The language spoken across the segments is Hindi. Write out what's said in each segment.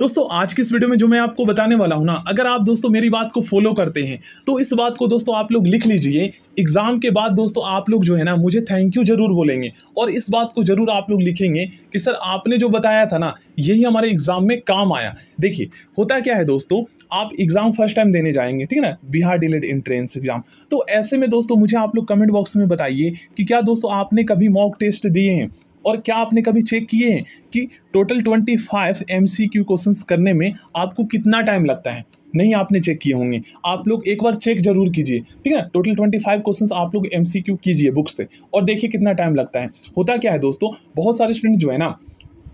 दोस्तों आज की इस वीडियो में जो मैं आपको बताने वाला हूँ ना अगर आप दोस्तों मेरी बात को फॉलो करते हैं तो इस बात को दोस्तों आप लोग लिख लीजिए एग्ज़ाम के बाद दोस्तों आप लोग जो है ना मुझे थैंक यू ज़रूर बोलेंगे और इस बात को ज़रूर आप लोग लिखेंगे कि सर आपने जो बताया था ना यही हमारे एग्ज़ाम में काम आया देखिए होता क्या है दोस्तों आप एग्ज़ाम फर्स्ट टाइम देने जाएंगे ठीक है ना बिहार डिलेड इंट्रेंस एग्ज़ाम तो ऐसे में दोस्तों मुझे आप लोग कमेंट बॉक्स में बताइए कि क्या दोस्तों आपने कभी मॉक टेस्ट दिए हैं और क्या आपने कभी चेक किए हैं कि total twenty five M C Q question करने में आपको कितना टाइम लगता है नहीं आपने चेक किए होंगे आप लोग एक बार चेक जरूर कीजिए ठीक है टोटल ट्वेंटी फाइव क्वेश्चन आप लोग एम सी क्यू कीजिए बुक से और देखिए कितना टाइम लगता है होता क्या है दोस्तों बहुत सारे स्टूडेंट जो है ना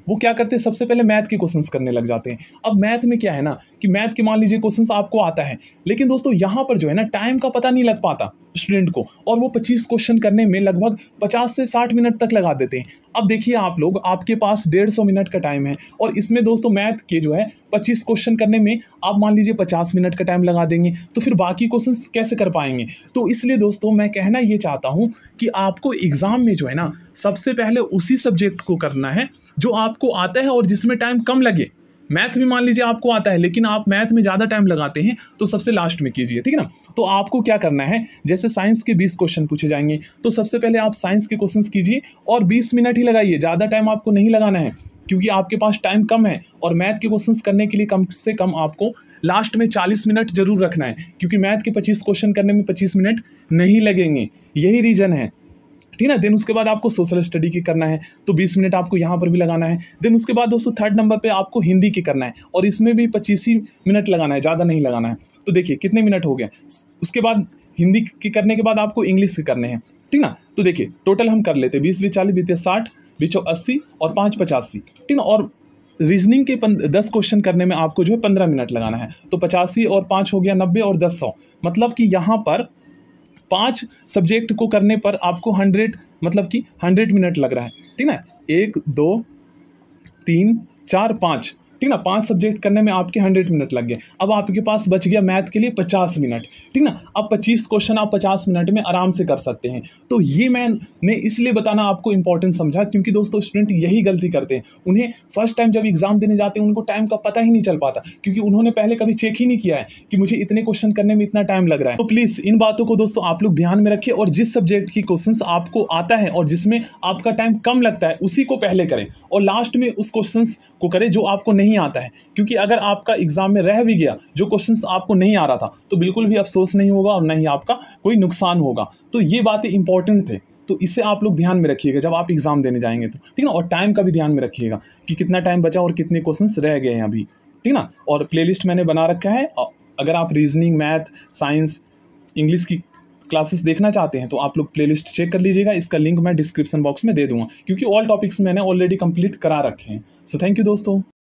वो क्या करते हैं सबसे पहले मैथ के क्वेश्चंस करने लग जाते हैं अब मैथ में क्या है ना कि मैथ के मान लीजिए क्वेश्चंस आपको आता है लेकिन दोस्तों यहाँ पर जो है ना टाइम का पता नहीं लग पाता स्टूडेंट को और वो 25 क्वेश्चन करने में लगभग 50 से 60 मिनट तक लगा देते हैं अब देखिए आप लोग आपके पास डेढ़ सौ मिनट का टाइम है और इसमें दोस्तों मैथ के जो है पच्चीस क्वेश्चन करने में आप मान लीजिए पचास मिनट का टाइम लगा देंगे तो फिर बाकी क्वेश्चन कैसे कर पाएंगे तो इसलिए दोस्तों मैं कहना ये चाहता हूँ कि आपको एग्ज़ाम में जो है ना सबसे पहले उसी सब्जेक्ट को करना है जो आप आपको आता है और जिसमें टाइम कम लगे मैथ भी मान लीजिए आपको आता है लेकिन आप मैथ में ज़्यादा टाइम लगाते हैं तो सबसे लास्ट में कीजिए ठीक है ना तो आपको क्या करना है जैसे साइंस के 20 क्वेश्चन पूछे जाएंगे तो सबसे पहले आप साइंस के क्वेश्चंस कीजिए और 20 मिनट ही लगाइए ज़्यादा टाइम आपको नहीं लगाना है क्योंकि आपके पास टाइम कम है और मैथ के क्वेश्चन करने के लिए कम से कम आपको लास्ट में चालीस मिनट जरूर रखना है क्योंकि मैथ के पच्चीस क्वेश्चन करने में पच्चीस मिनट नहीं लगेंगे यही रीज़न है ठीक है ना देन उसके बाद आपको सोशल स्टडी की करना है तो बीस मिनट आपको यहाँ पर भी लगाना है देन उसके बाद दोस्तों थर्ड नंबर पर आपको हिंदी की करना है और इसमें भी पच्चीस ही मिनट लगाना है ज़्यादा नहीं लगाना है तो देखिए कितने मिनट हो गए उसके बाद हिंदी के करने के बाद आपको इंग्लिश के करने हैं ठीक ना तो देखिए टोटल हम कर लेते हैं बीस बीस चालीस बीते साठ बीचो अस्सी और पाँच पचासी ठीक ना और रीजनिंग के दस क्वेश्चन करने में आपको जो है पंद्रह मिनट लगाना है तो पचासी और पाँच हो गया नब्बे और दस सौ मतलब कि यहाँ पर पाँच सब्जेक्ट को करने पर आपको हंड्रेड मतलब कि हंड्रेड मिनट लग रहा है ठीक है एक दो तीन चार पाँच ठीक ना पांच सब्जेक्ट करने में आपके हंड्रेड मिनट लग गए अब आपके पास बच गया मैथ के लिए पचास मिनट ठीक ना अब पच्चीस क्वेश्चन आप पचास मिनट में आराम से कर सकते हैं तो ये मैंने इसलिए बताना आपको इंपॉर्टेंट समझा क्योंकि दोस्तों स्टूडेंट यही गलती करते हैं उन्हें फर्स्ट टाइम जब एग्ज़ाम देने जाते हैं उनको टाइम का पता ही नहीं चल पाता क्योंकि उन्होंने पहले कभी चेक ही नहीं किया है कि मुझे इतने क्वेश्चन करने में इतना टाइम लग रहा है तो प्लीज़ इन बातों को दोस्तों आप लोग ध्यान में रखिए और जिस सब्जेक्ट की क्वेश्चन आपको आता है और जिसमें आपका टाइम कम लगता है उसी को पहले करें और लास्ट में उस क्वेश्चन को करें जो आपको नहीं नहीं आता है क्योंकि अगर आपका एग्ज़ाम में रह भी गया जो क्वेश्चंस आपको नहीं आ रहा था तो बिल्कुल भी अफसोस नहीं होगा और ना ही आपका कोई नुकसान होगा तो ये बातें इंपॉर्टेंट थे तो इसे आप लोग ध्यान में रखिएगा जब आप एग्ज़ाम देने जाएंगे तो ठीक ना और टाइम का भी ध्यान में रखिएगा कि कितना टाइम बचा और कितने क्वेश्चन रह गए हैं अभी ठीक ना और प्ले मैंने बना रखा है अगर आप रीजनिंग मैथ साइंस इंग्लिश की क्लासेस देखना चाहते हैं तो आप लोग प्लेलिस्ट चेक कर लीजिएगा इसका लिंक मैं डिस्क्रिप्शन बॉक्स में दे दूंगा क्योंकि ऑल टॉपिक्स मैंने ऑलरेडी कंप्लीट करा रखे हैं सो थैंक यू दोस्तों